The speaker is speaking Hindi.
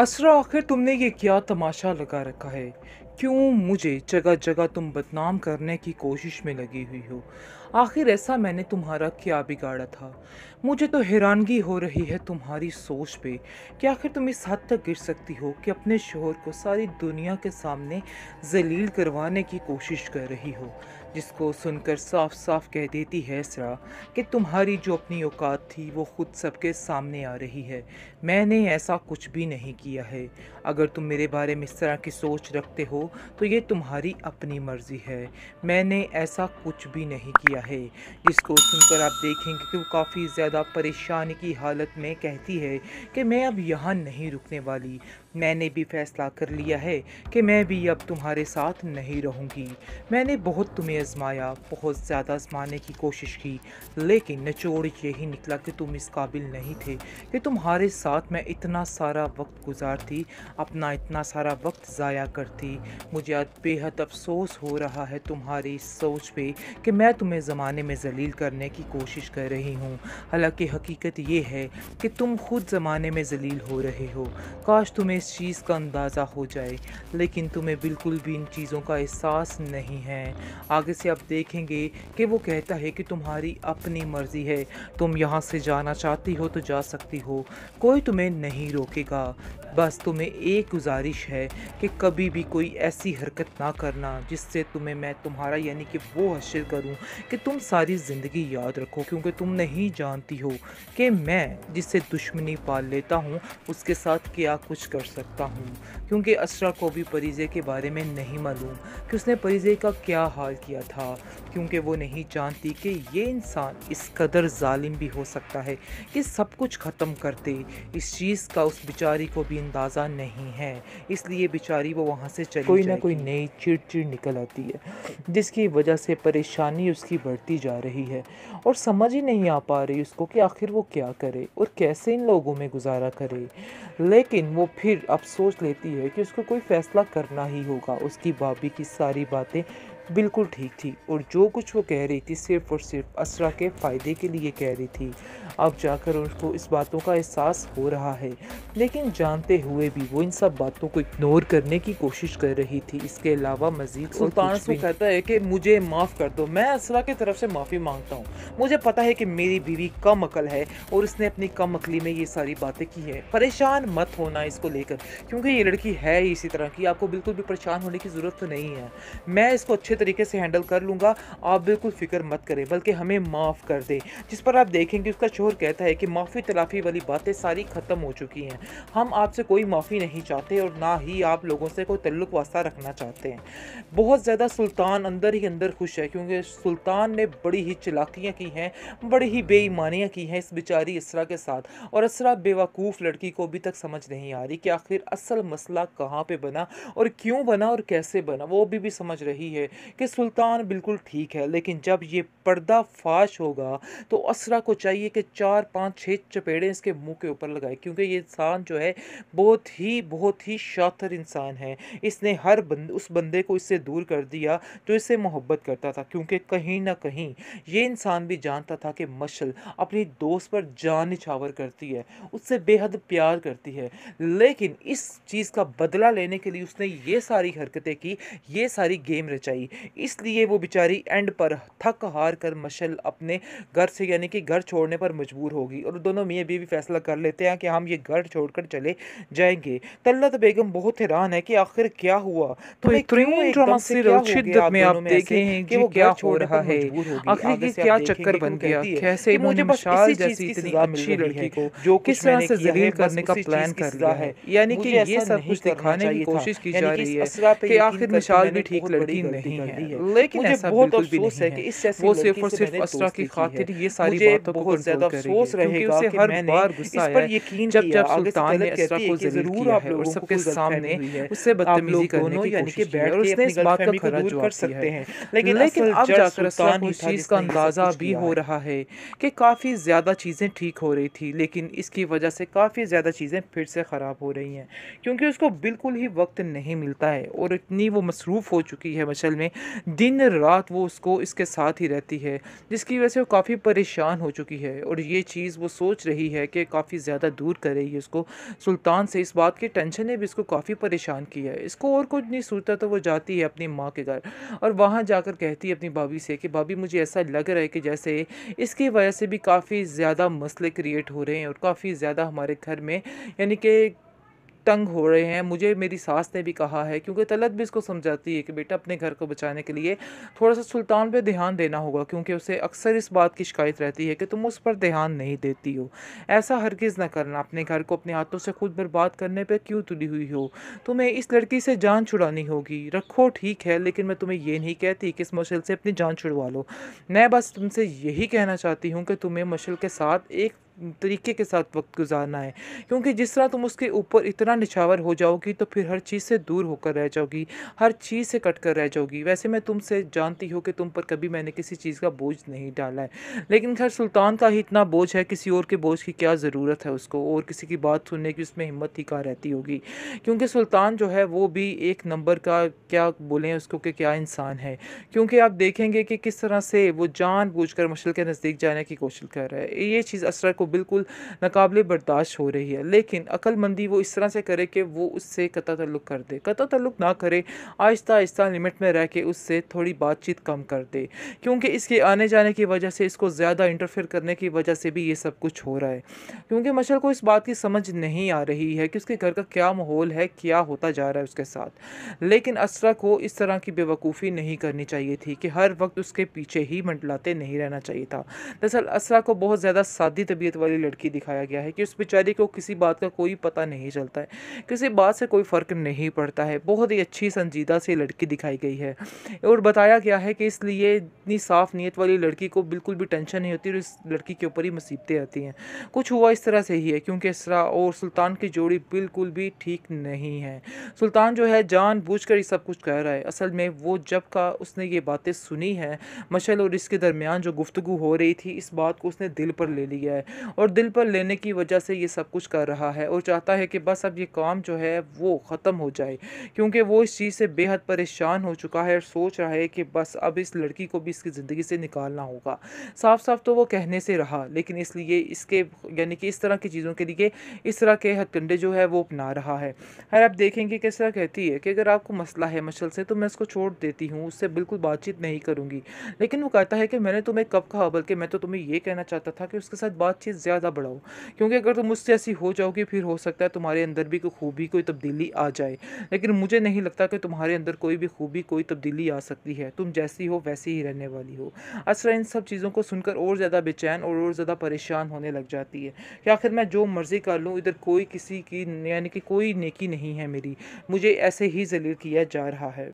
असरा आखिर तुमने ये क्या तमाशा लगा रखा है क्यों मुझे जगह जगह तुम बदनाम करने की कोशिश में लगी हुई हो आखिर ऐसा मैंने तुम्हारा क्या बिगाड़ा था मुझे तो हैरानगी हो रही है तुम्हारी सोच पे कि आखिर तुम इस हद तक गिर सकती हो कि अपने शोहर को सारी दुनिया के सामने जलील करवाने की कोशिश कर रही हो जिसको सुनकर साफ साफ कह देती है सरा कि तुम्हारी जो अपनी औकात थी वो खुद सबके सामने आ रही है मैंने ऐसा कुछ भी नहीं किया है अगर तुम मेरे बारे में इस तरह की सोच रखते हो तो ये तुम्हारी अपनी मर्ज़ी है मैंने ऐसा कुछ भी नहीं किया दिया है जिसको सुनकर आप देखेंगे कि वो काफ़ी ज़्यादा परेशानी की हालत में कहती है कि मैं अब यहाँ नहीं रुकने वाली मैंने भी फैसला कर लिया है कि मैं भी अब तुम्हारे साथ नहीं रहूँगी मैंने बहुत तुम्हें आजमाया बहुत ज़्यादा आजमाने की कोशिश की लेकिन निचोड़ यही निकला कि तुम इस काबिल नहीं थे कि तुम्हारे साथ मैं इतना सारा वक्त गुजारती अपना इतना सारा वक्त ज़ाया करती मुझे बेहद अफसोस हो रहा है तुम्हारी सोच पे कि मैं तुम्हें ज़माने में जलील करने की कोशिश कर रही हूँ हालांकि हकीकत यह है कि तुम खुद ज़माने में जलील हो रहे हो काश तुम्हें इस चीज़ का अंदाज़ा हो जाए लेकिन तुम्हें बिल्कुल भी इन चीज़ों का एहसास नहीं है आगे से आप देखेंगे कि वो कहता है कि तुम्हारी अपनी मर्ज़ी है तुम यहाँ से जाना चाहती हो तो जा सकती हो कोई तुम्हें नहीं रोकेगा बस तुम्हें एक गुजारिश है कि कभी भी कोई ऐसी हरकत ना करना जिससे तुम्हें मैं तुम्हारा यानी कि वो हासिल करूँ कि कि तुम सारी ज़िंदगी याद रखो क्योंकि तुम नहीं जानती हो कि मैं जिससे दुश्मनी पाल लेता हूँ उसके साथ क्या कुछ कर सकता हूँ क्योंकि असरा को भी परीजे के बारे में नहीं मालूम कि उसने परीजे का क्या हाल किया था क्योंकि वो नहीं जानती कि ये इंसान इस कदर ालिम भी हो सकता है कि सब कुछ ख़त्म करते इस चीज़ का उस बेचारी को भी अंदाज़ा नहीं है इसलिए बेचारी वो वहाँ से चली कोई ना कोई नई चिड़चिड़ निकल आती है जिसकी वजह से परेशानी उसकी बढ़ती जा रही है और समझ ही नहीं आ पा रही उसको कि आखिर वो क्या करे और कैसे इन लोगों में गुजारा करे लेकिन वो फिर अब सोच लेती है कि उसको कोई फ़ैसला करना ही होगा उसकी भाभी की सारी बातें बिल्कुल ठीक थी और जो कुछ वो कह रही थी सिर्फ और सिर्फ असरा के फ़ायदे के लिए कह रही थी अब जाकर उसको इस बातों का एहसास हो रहा है लेकिन जानते हुए भी वो इन सब बातों को इग्नोर करने की कोशिश कर रही थी इसके अलावा मजीद सुल्तान से कहता है कि मुझे माफ़ कर दो मैं असरा की तरफ से माफ़ी मांगता हूँ मुझे पता है कि मेरी बीवी कम अकल है और उसने अपनी कम अकली में ये सारी बातें की है परेशान मत होना इसको लेकर क्योंकि ये लड़की है ही इसी तरह की आपको बिल्कुल भी परेशान होने की ज़रूरत तो नहीं है मैं इसको अच्छे अच्छे तरीके से हैंडल कर लूँगा आप बिल्कुल फ़िक्र मत करें बल्कि हमें माफ़ कर दें जिस पर आप देखेंगे उसका शोर कहता है कि माफ़ी तलाफ़ी वाली बातें सारी ख़त्म हो चुकी हैं हम आपसे कोई माफ़ी नहीं चाहते और ना ही आप लोगों से कोई तल्लुक वास्ता रखना चाहते हैं बहुत ज़्यादा सुल्तान अंदर ही अंदर खुश है क्योंकि सुल्तान ने बड़ी ही चलाकियाँ की हैं बड़ी ही बेईमानियाँ की हैं इस बेचारी इसरा के साथ और इसरा बेवकूफ़ लड़की को अभी तक समझ नहीं आ रही कि आखिर असल मसला कहाँ पर बना और क्यों बना और कैसे बना वो अभी भी समझ रही है कि सुल्तान बिल्कुल ठीक है लेकिन जब ये फाश होगा तो असरा को चाहिए कि चार पाँच छः चपेड़े इसके मुंह के ऊपर लगाए क्योंकि ये इंसान जो है बहुत ही बहुत ही शातर इंसान है इसने हर बंद उस बंदे को इससे दूर कर दिया जो इससे मोहब्बत करता था क्योंकि कहीं ना कहीं ये इंसान भी जानता था कि मशल अपनी दोस्त पर जान निछावर करती है उससे बेहद प्यार करती है लेकिन इस चीज़ का बदला लेने के लिए उसने ये सारी हरकतें की ये सारी गेम रचाई इसलिए वो बेचारी एंड पर थक हार कर मशल अपने घर से यानी कि घर छोड़ने पर मजबूर होगी और दोनों मियाँ बीवी फैसला कर लेते हैं कि हम ये घर छोड़कर चले जाएंगे तल्लत बेगम बहुत हैरान है कि आखिर क्या हुआ तो क्या रहा है मुझे यानी कि ये सब कुछ दिखाने की कोशिश की जा रही है कि आखिर मिशाल भी ठीक लड़की नहीं है लेकिन मुझे बहुत अफसोस है कि वो सिर्फ और सिर्फ असरा की खातिर ये सारी बातों को कंट्रोल हर बार गुस्सा आया जब जब सुल्तान ने असरा को जरूर सबके सामने उससे बदतमीजी करने की बात का खरा सकते हैं लेकिन लेकिन अब जाकर इस चीज़ का अंदाज़ा भी हो रहा है कि काफ़ी ज़्यादा चीज़ें ठीक हो रही थी लेकिन इसकी वजह से काफ़ी ज़्यादा चीज़ें फिर से ख़राब हो रही हैं क्योंकि उसको बिल्कुल ही वक्त नहीं मिलता है और इतनी वो मसरूफ़ हो चुकी है मशल में दिन रात वो उसको इसके साथ ही रहती है जिसकी वजह से वो काफ़ी परेशान हो चुकी है और ये चीज़ वो सोच रही है कि काफ़ी ज़्यादा दूर कर रही है उसको सुल्तान से इस बात की टेंशन ने भी इसको काफ़ी परेशान किया है इसको और कुछ नहीं सोचता तो वो जाती है अपनी माँ के घर और वहाँ जाकर कहती है अपनी भाभी से कि भाभी मुझे ऐसा लग रहा है कि जैसे इसकी वजह से भी काफ़ी ज़्यादा मसले क्रिएट हो रहे हैं और काफ़ी ज़्यादा हमारे घर में यानी कि तंग हो रहे हैं मुझे मेरी सास ने भी कहा है क्योंकि तलत भी इसको समझाती है कि बेटा अपने घर को बचाने के लिए थोड़ा सा सुल्तान पर ध्यान देना होगा क्योंकि उसे अक्सर इस बात की शिकायत रहती है कि तुम उस पर ध्यान नहीं देती हो ऐसा हरगिज़ ना करना अपने घर को अपने हाथों से खुद बर्बाद करने पर क्यों तुली हुई हो तुम्हें इस लड़की से जान छुड़ानी होगी रखो ठीक है लेकिन मैं तुम्हें ये नहीं कहती कि इस मशल से अपनी जान छुड़वा लो मैं बस तुमसे यही कहना चाहती हूँ कि तुम्हें मशल के साथ एक तरीके के साथ वक्त गुजारना है क्योंकि जिस तरह तुम उसके ऊपर इतना निछावर हो जाओगी तो फिर हर चीज़ से दूर होकर रह जाओगी हर चीज़ से कट कर रह जाओगी वैसे मैं तुमसे जानती हूँ कि तुम पर कभी मैंने किसी चीज़ का बोझ नहीं डाला है लेकिन खैर सुल्तान का ही इतना बोझ है किसी और के बोझ की क्या ज़रूरत है उसको और किसी की बात सुनने की उसमें हिम्मत ही कहाँ रहती होगी क्योंकि सुल्तान जो है वो भी एक नंबर का क्या बोलें उसको कि क्या इंसान है क्योंकि आप देखेंगे कि किस तरह से वो जान बूझ कर मुश्किल के नज़दीक जाने की कोशिश कर रहा है ये चीज़ असरा को बिल्कुल नाकबले बर्दाश्त हो रही है लेकिन अक्लमंदी वो इस तरह से करे कि वो उससे कता तल्लु कर दे कता तल्लुक ना करे आहिस्ता आहिस्ता लिमिट में रह के उससे थोड़ी बातचीत कम कर दे क्योंकि इसके आने जाने की वजह से इसको ज़्यादा इंटरफेयर करने की वजह से भी ये सब कुछ हो रहा है क्योंकि मशल को इस बात की समझ नहीं आ रही है कि उसके घर का क्या माहौल है क्या होता जा रहा है उसके साथ लेकिन असरा को इस तरह की बेवकूफ़ी नहीं करनी चाहिए थी कि हर वक्त उसके पीछे ही मंडलाते नहीं रहना चाहिए था दरअसल असरा को बहुत ज़्यादा सादी तबीयत वाली लड़की दिखाया गया है कि उस बेचारी को किसी बात का कोई पता नहीं चलता है किसी बात से कोई फ़र्क नहीं पड़ता है बहुत ही अच्छी संजीदा सी लड़की दिखाई गई है और बताया गया है कि इसलिए इतनी साफ़ नीयत वाली लड़की को बिल्कुल भी टेंशन नहीं होती और इस लड़की के ऊपर ही मुसीबतें आती हैं कुछ हुआ इस तरह से ही है क्योंकि इसरा और सुल्तान की जोड़ी बिल्कुल भी ठीक नहीं है सुल्तान जो है जान कर ये सब कुछ कह रहा है असल में वो जब का उसने ये बातें सुनी हैं मशल और इसके दरमियान जो गुफ्तु हो रही थी इस बात को उसने दिल पर ले लिया है और दिल पर लेने की वजह से ये सब कुछ कर रहा है और चाहता है कि बस अब ये काम जो है वो ख़त्म हो जाए क्योंकि वो इस चीज़ से बेहद परेशान हो चुका है और सोच रहा है कि बस अब इस लड़की को भी इसकी ज़िंदगी से निकालना होगा साफ साफ तो वो कहने से रहा लेकिन इसलिए इसके यानी कि इस तरह की चीज़ों के लिए इस तरह के हथकंडे जो है वो अपना रहा है खैर आप देखेंगे किस तरह कहती है कि अगर आपको मसला है मछल से तो मैं इसको छोड़ देती हूँ उससे बिल्कुल बातचीत नहीं करूँगी लेकिन वो कहता है कि मैंने तुम्हें कब कहा बल्कि मैं तो तुम्हें ये कहना चाहता था कि उसके साथ बातचीत ज़्यादा बढ़ाओ क्योंकि अगर तुम मुझसे ऐसी हो जाओगे फिर हो सकता है तुम्हारे अंदर भी कोई खूबी कोई तब्दीली आ जाए लेकिन मुझे नहीं लगता कि तुम्हारे अंदर कोई भी खूबी कोई तब्दीली आ सकती है तुम जैसी हो वैसी ही रहने वाली हो असरा इन सब चीज़ों को सुनकर और ज़्यादा बेचैन और और ज़्यादा परेशान होने लग जाती है कि आखिर मैं जो मर्ज़ी कर लूँ इधर कोई किसी की यानी कि कोई नेकी नहीं है मेरी मुझे ऐसे ही जलील किया जा रहा है